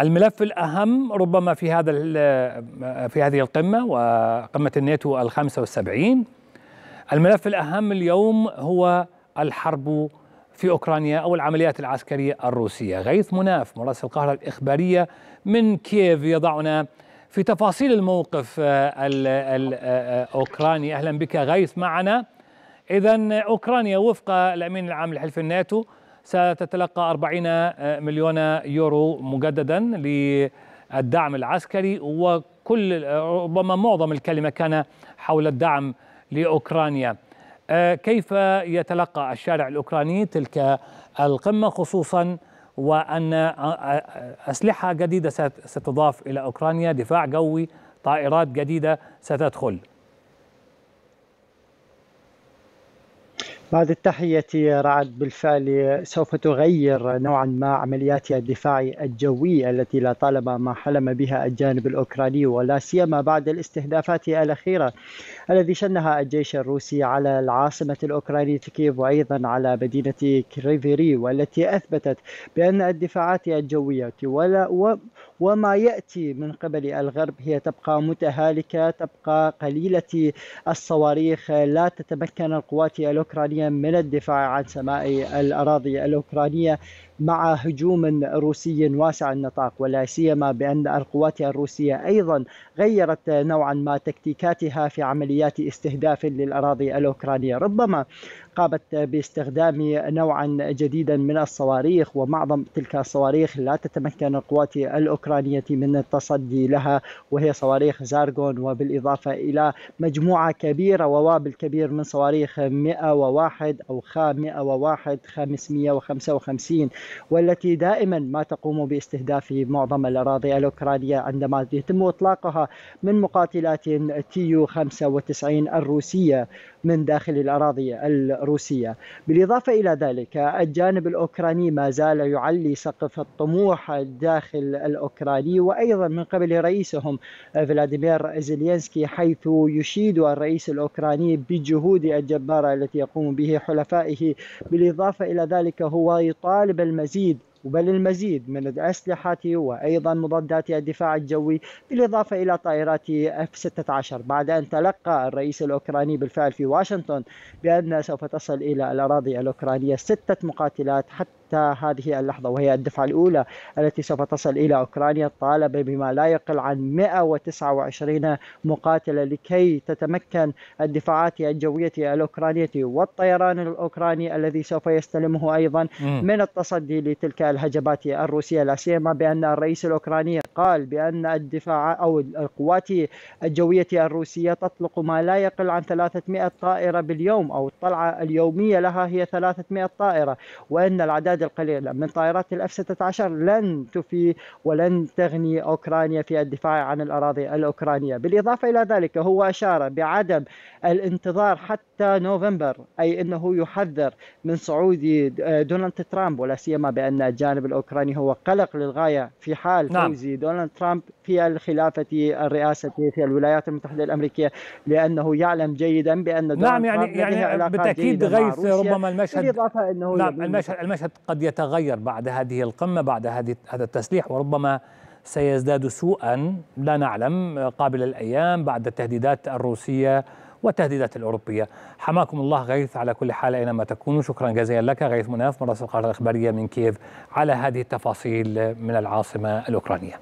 الملف الأهم ربما في هذا في هذه القمة وقمة الناتو الخامسة والسبعين الملف الأهم اليوم هو الحرب في أوكرانيا أو العمليات العسكرية الروسية غيث مناف مراسل القاهرة الإخبارية من كييف يضعنا في تفاصيل الموقف الأوكراني أهلا بك غيث معنا إذا أوكرانيا وفق الأمين العام لحلف الناتو ستتلقى 40 مليون يورو مجددا للدعم العسكري وكل ربما معظم الكلمة كان حول الدعم لأوكرانيا آه، كيف يتلقى الشارع الأوكراني تلك القمة خصوصا وأن أسلحة جديدة ستضاف إلى أوكرانيا دفاع جوي طائرات جديدة ستدخل بعد التحية رعد بالفعل سوف تغير نوعا ما عملياتها الدفاعي الجوي التي لا طالما ما حلم بها الجانب الأوكراني ولا سيما بعد الاستهدافات الأخيرة الذي شنها الجيش الروسي على العاصمة الأوكرانية كييف وأيضا على مدينة كريفيري والتي أثبتت بأن الدفاعات الجوية ولا وما يأتي من قبل الغرب هي تبقى متهالكة تبقى قليلة الصواريخ لا تتمكن القوات الأوكرانية من الدفاع عن سماء الأراضي الأوكرانية مع هجوم روسي واسع النطاق ولا سيما بأن القوات الروسية أيضا غيرت نوعا ما تكتيكاتها في عمليات استهداف للأراضي الأوكرانية ربما قامت باستخدام نوعا جديدا من الصواريخ ومعظم تلك الصواريخ لا تتمكن القوات الأوكرانية من التصدي لها وهي صواريخ زارغون وبالإضافة إلى مجموعة كبيرة ووابل كبير من صواريخ 101 أو خا 101 555 والتي دائما ما تقوم باستهداف معظم الأراضي الأوكرانية عندما يتم إطلاقها من مقاتلات تيو 95 الروسية من داخل الأراضي الروسية بالإضافة إلى ذلك الجانب الأوكراني ما زال يعلي سقف الطموح داخل الأوكراني وأيضا من قبل رئيسهم فلاديمير زيلينسكي حيث يشيد الرئيس الأوكراني بالجهود الجبارة التي يقوم به حلفائه بالإضافة إلى ذلك هو يطالب المزيد بل المزيد من الأسلحة وأيضا مضادات الدفاع الجوي بالإضافة إلى طائرات F-16 بعد أن تلقى الرئيس الأوكراني بالفعل في واشنطن بأن سوف تصل إلى الأراضي الأوكرانية ستة مقاتلات حتى حتى هذه اللحظة وهي الدفعة الأولى التي سوف تصل إلى أوكرانيا طالب بما لا يقل عن 129 مقاتلة لكي تتمكن الدفاعات الجوية الأوكرانية والطيران الأوكراني الذي سوف يستلمه أيضا من التصدي لتلك الهجمات الروسية لا سيما بأن الرئيس الأوكراني قال بأن الدفاع أو القوات الجوية الروسية تطلق ما لا يقل عن 300 طائرة باليوم أو الطلعة اليومية لها هي 300 طائرة وأن العدد العدد القليل من طائرات الاف 16 لن تفي ولن تغني اوكرانيا في الدفاع عن الاراضي الاوكرانيه، بالاضافه الى ذلك هو اشار بعدم الانتظار حتى نوفمبر اي انه يحذر من صعود آه، دونالد ترامب ولا سيما بان الجانب الاوكراني هو قلق للغايه في حال نعم. فوز دونالد ترامب في الخلافه الرئاسه في الولايات المتحده الامريكيه لانه يعلم جيدا بان دونالد نعم يعني ترامب يعني بالتاكيد غيث ربما المشهد بالاضافه انه نعم المشهد المشهد قد يتغير بعد هذه القمه بعد هذه هذا التسليح وربما سيزداد سوءا لا نعلم قابل الايام بعد التهديدات الروسيه والتهديدات الأوروبية حماكم الله غيث على كل حال أينما تكونوا شكرا جزيلا لك غيث مناف مراسل القارة الإخبارية من كييف على هذه التفاصيل من العاصمة الأوكرانية